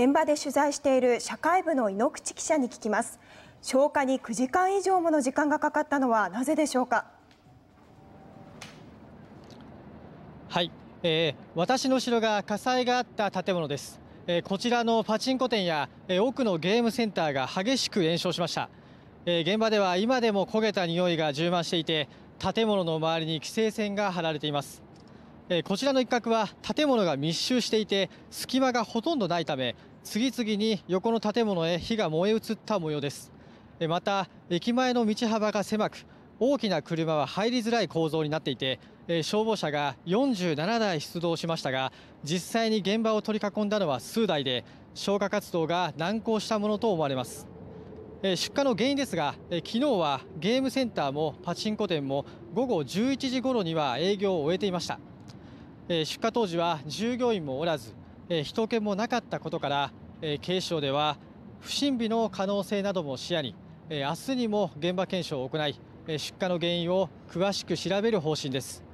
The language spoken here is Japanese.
現場で取材している社会部の井口記者に聞きます消火に9時間以上もの時間がかかったのはなぜでしょうかはい、えー、私の城が火災があった建物です、えー、こちらのパチンコ店や、えー、奥のゲームセンターが激しく炎症しました、えー、現場では今でも焦げた匂いが充満していて建物の周りに規制線が張られていますこちらの一角は建物が密集していて隙間がほとんどないため次々に横の建物へ火が燃え移った模様ですまた駅前の道幅が狭く大きな車は入りづらい構造になっていて消防車が47台出動しましたが実際に現場を取り囲んだのは数台で消火活動が難航したものと思われます出火の原因ですが昨日はゲームセンターもパチンコ店も午後11時頃には営業を終えていました出火当時は従業員もおらず人気もなかったことから警視庁では不審火の可能性なども視野に明日にも現場検証を行い出火の原因を詳しく調べる方針です。